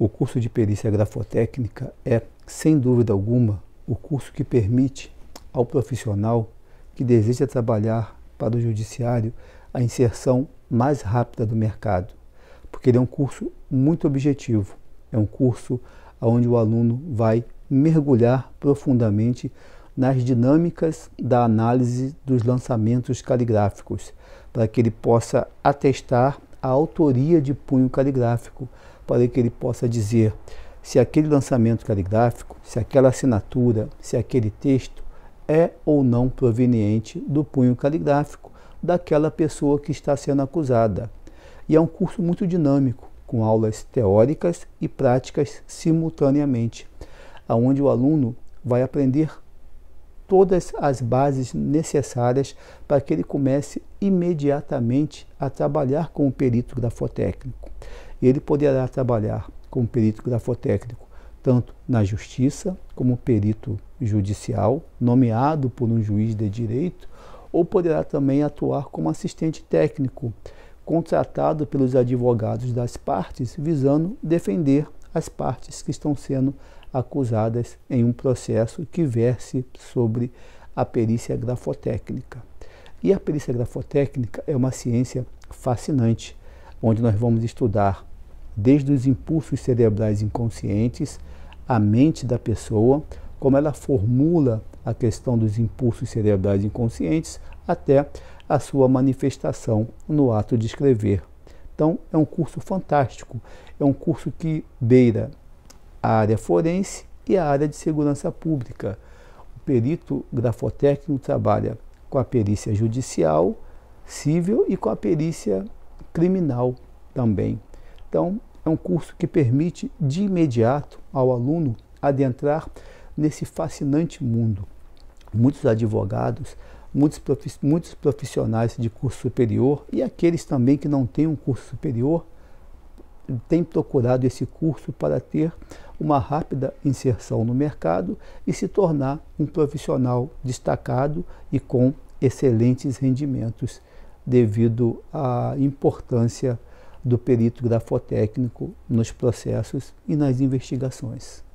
O curso de perícia grafotécnica é, sem dúvida alguma, o curso que permite ao profissional que deseja trabalhar para o judiciário a inserção mais rápida do mercado, porque ele é um curso muito objetivo, é um curso onde o aluno vai mergulhar profundamente nas dinâmicas da análise dos lançamentos caligráficos, para que ele possa atestar a autoria de punho caligráfico, para que ele possa dizer se aquele lançamento caligráfico, se aquela assinatura, se aquele texto é ou não proveniente do punho caligráfico daquela pessoa que está sendo acusada. E é um curso muito dinâmico, com aulas teóricas e práticas simultaneamente, aonde o aluno vai aprender todas as bases necessárias para que ele comece imediatamente a trabalhar com o perito grafotécnico. Ele poderá trabalhar com o perito grafotécnico tanto na justiça como perito judicial, nomeado por um juiz de direito, ou poderá também atuar como assistente técnico, contratado pelos advogados das partes, visando defender as partes que estão sendo acusadas em um processo que verse sobre a perícia grafotécnica. E a perícia grafotécnica é uma ciência fascinante, onde nós vamos estudar desde os impulsos cerebrais inconscientes, a mente da pessoa, como ela formula a questão dos impulsos cerebrais inconscientes até a sua manifestação no ato de escrever então, é um curso fantástico, é um curso que beira a área forense e a área de segurança pública. O perito grafotécnico trabalha com a perícia judicial, civil e com a perícia criminal também. Então, é um curso que permite de imediato ao aluno adentrar nesse fascinante mundo. Muitos advogados muitos profissionais de curso superior e aqueles também que não têm um curso superior têm procurado esse curso para ter uma rápida inserção no mercado e se tornar um profissional destacado e com excelentes rendimentos devido à importância do perito grafotécnico nos processos e nas investigações.